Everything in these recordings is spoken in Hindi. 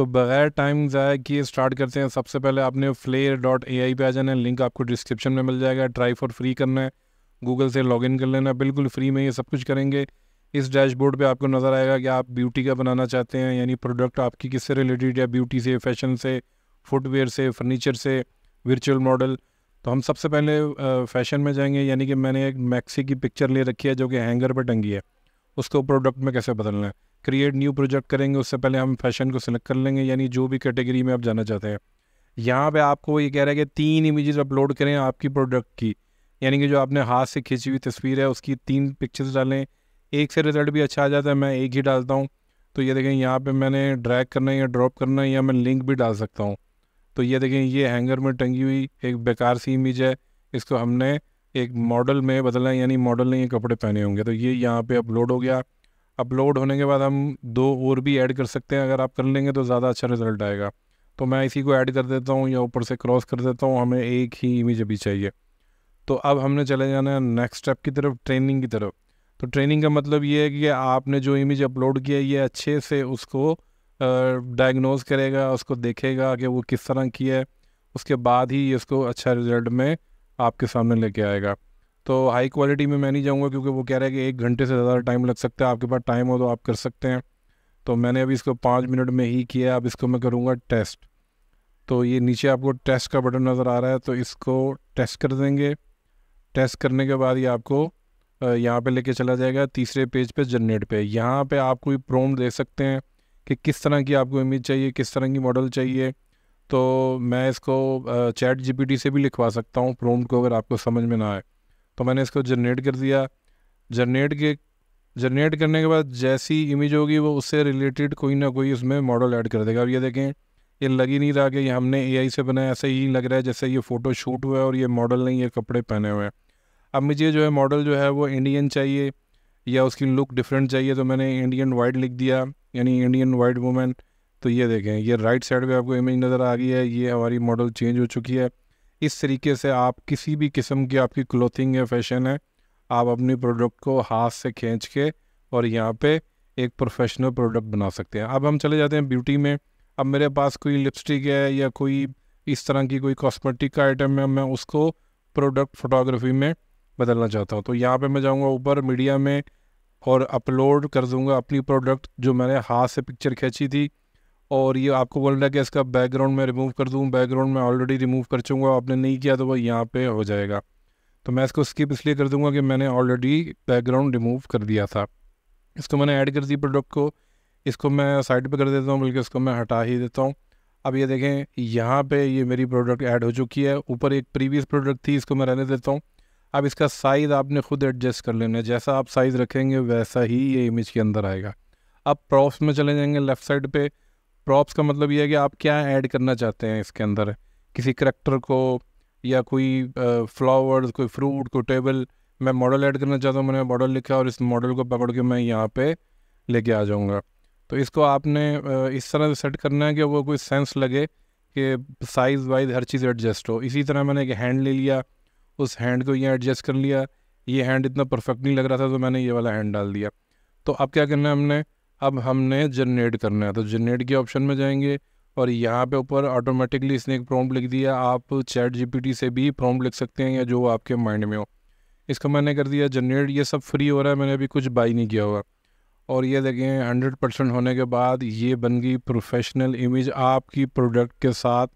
तो बगैर टाइम ज़ाया किए स्टार्ट करते हैं सबसे पहले आपने फ्लेयर डॉट ए आई पर आ जाना है लिंक आपको डिस्क्रिप्शन में मिल जाएगा ट्राई फॉर फ्री करना है गूगल से लॉग इन कर लेना बिल्कुल फ्री में ये सब कुछ करेंगे इस डैशबोर्ड पे आपको नज़र आएगा कि आप ब्यूटी का बनाना चाहते हैं यानी प्रोडक्ट आपकी किससे रिलेटेड या ब्यूटी से फैशन से फुटवेयर से फर्नीचर से वर्चुअल मॉडल तो हम सबसे पहले फैशन में जाएंगे यानी कि मैंने एक मैक्सी की पिक्चर ले रखी है जो कि हैंगर पर टंगी है उसको प्रोडक्ट में कैसे बदलना है क्रिएट न्यू प्रोजेक्ट करेंगे उससे पहले हम फैशन को सिलेक्ट कर लेंगे यानी जो भी कैटेगरी में आप जाना चाहते हैं यहाँ पे आपको ये कह रहा है कि तीन इमेजेस अपलोड करें आपकी प्रोडक्ट की यानी कि जो आपने हाथ से खींची हुई तस्वीर है उसकी तीन पिक्चर्स डालें एक से रिजल्ट भी अच्छा आ जाता है मैं एक ही डालता हूँ तो ये देखें यहाँ पे मैंने ड्रैग करना है या ड्रॉप करना है या मैं लिंक भी डाल सकता हूँ तो ये देखें ये हैंगर में टंगी हुई एक बेकार सी इमेज है इसको हमने एक मॉडल में बदला यानी मॉडल ने ये कपड़े पहने होंगे तो ये यहाँ पे अपलोड हो गया अपलोड होने के बाद हम दो और भी ऐड कर सकते हैं अगर आप कर लेंगे तो ज़्यादा अच्छा रिजल्ट आएगा तो मैं इसी को ऐड कर देता हूँ या ऊपर से क्रॉस कर देता हूँ हमें एक ही इमेज अभी चाहिए तो अब हमने चले जाना है नेक्स्ट स्टेप की तरफ ट्रेनिंग की तरफ तो ट्रेनिंग का मतलब ये है कि आपने जो इमेज अपलोड किया ये अच्छे से उसको डायग्नोज करेगा उसको देखेगा कि वो किस तरह की है उसके बाद ही इसको अच्छा रिजल्ट में आपके सामने लेके आएगा तो हाई क्वालिटी में मैं नहीं जाऊँगा क्योंकि वो कह रहे हैं कि एक घंटे से ज़्यादा टाइम लग सकता है आपके पास टाइम हो तो आप कर सकते हैं तो मैंने अभी इसको पाँच मिनट में ही किया अब इसको मैं करूँगा टेस्ट तो ये नीचे आपको टेस्ट का बटन नज़र आ रहा है तो इसको टेस्ट कर देंगे टेस्ट करने के बाद ये आपको यहाँ पे लेके चला जाएगा तीसरे पेज पे जनरेट पे यहाँ पे आप कोई प्रोम दे सकते हैं कि किस तरह की आपको इमेज चाहिए किस तरह की मॉडल चाहिए तो मैं इसको चैट जीपीटी से भी लिखवा सकता हूँ प्रोम को अगर आपको समझ में ना आए तो मैंने इसको जनरेट कर दिया जनरेट के जनरेट करने के बाद जैसी इमेज होगी वो उससे रिलेटेड कोई ना कोई उसमें मॉडल ऐड कर देगा अब ये देखें ये लग ही नहीं रहा कि हमने एआई से बनाया ऐसे ही लग रहा है जैसे ये फ़ोटो शूट हुआ है और ये मॉडल नहीं ये कपड़े पहने हुए हैं अब मुझे जो है मॉडल जो है वो इंडियन चाहिए या उसकी लुक डिफरेंट चाहिए तो मैंने इंडियन वाइड लिख दिया यानी इंडियन वाइड वूमेन तो ये देखें ये राइट साइड पे आपको इमेज नज़र आ गई है ये हमारी मॉडल चेंज हो चुकी है इस तरीके से आप किसी भी किस्म की आपकी क्लोथिंग या फैशन है आप अपनी प्रोडक्ट को हाथ से खींच के और यहाँ पे एक प्रोफेशनल प्रोडक्ट बना सकते हैं अब हम चले जाते हैं ब्यूटी में अब मेरे पास कोई लिपस्टिक है या कोई इस तरह की कोई कॉस्मेटिक का आइटम है मैं उसको प्रोडक्ट फोटोग्राफी में बदलना चाहता हूँ तो यहाँ पे मैं जाऊँगा ऊपर मीडिया में और अपलोड कर दूँगा अपनी प्रोडक्ट जो मैंने हाथ से पिक्चर खींची थी और ये आपको बोल रहा है कि इसका बैकग्राउंड मैं रिमूव कर दूँ बैकग्राउंड मैं ऑलरेडी रिमूव कर चूँगा आपने नहीं किया तो वो यहाँ पर हो जाएगा तो मैं इसको स्किप इसलिए कर दूँगा कि मैंने ऑलरेडी बैकग्राउंड रिमूव कर दिया था इसको मैंने ऐड कर दी प्रोडक्ट को इसको मैं साइड पे कर देता हूँ बल्कि इसको मैं हटा ही देता हूँ अब ये देखें यहाँ पे ये मेरी प्रोडक्ट ऐड हो चुकी है ऊपर एक प्रीवियस प्रोडक्ट थी इसको मैं रहने देता हूँ अब इसका साइज़ आपने खुद एडजस्ट कर लेना है जैसा आप साइज़ रखेंगे वैसा ही ये इमेज के अंदर आएगा अब प्रॉप्स में चले जाएंगे लेफ़्ट साइड पर प्रॉप्स का मतलब ये है कि आप क्या ऐड करना चाहते हैं इसके अंदर किसी करेक्टर को या कोई फ्लावर्स कोई फ्रूट कोई टेबल मैं मॉडल ऐड करना चाहता हूँ मैंने मॉडल लिखा और इस मॉडल को पकड़ के मैं यहाँ पे लेके आ जाऊँगा तो इसको आपने इस तरह से सेट करना है कि वो कोई सेंस लगे कि साइज़ वाइज हर चीज़ एडजस्ट हो इसी तरह मैंने एक हैंड ले लिया उस हैंड को यहाँ एडजस्ट कर लिया ये हैंड इतना परफेक्ट नहीं लग रहा था तो मैंने ये वाला हैंड डाल दिया तो अब क्या करना है हमने अब हमने जनरेट करना है तो जनरेट के ऑप्शन में जाएंगे और यहाँ पे ऊपर ऑटोमेटिकली इसने एक प्रॉम्प्ट लिख दिया आप चैट जीपीटी से भी प्रॉम्प्ट लिख सकते हैं या जो आपके माइंड में हो इसका मैंने कर दिया जनरेट ये सब फ्री हो रहा है मैंने अभी कुछ बाई नहीं किया हुआ और ये देखें हंड्रेड परसेंट होने के बाद ये बन गई प्रोफेशनल इमेज आपकी प्रोडक्ट के साथ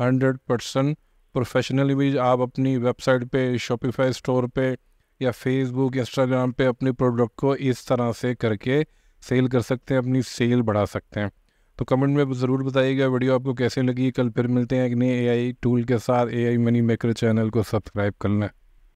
हंड्रेड परसेंट प्रोफेशनल इमेज आप अपनी वेबसाइट पे शॉपिफाई स्टोर पे या फेसबुक इंस्टाग्राम पे अपने प्रोडक्ट को इस तरह से करके सेल कर सकते हैं अपनी सेल बढ़ा सकते हैं तो कमेंट में ज़रूर बताइएगा वीडियो आपको कैसे लगी कल फिर मिलते हैं एक नए एआई टूल के साथ एआई मनी मेकर चैनल को सब्सक्राइब कर लें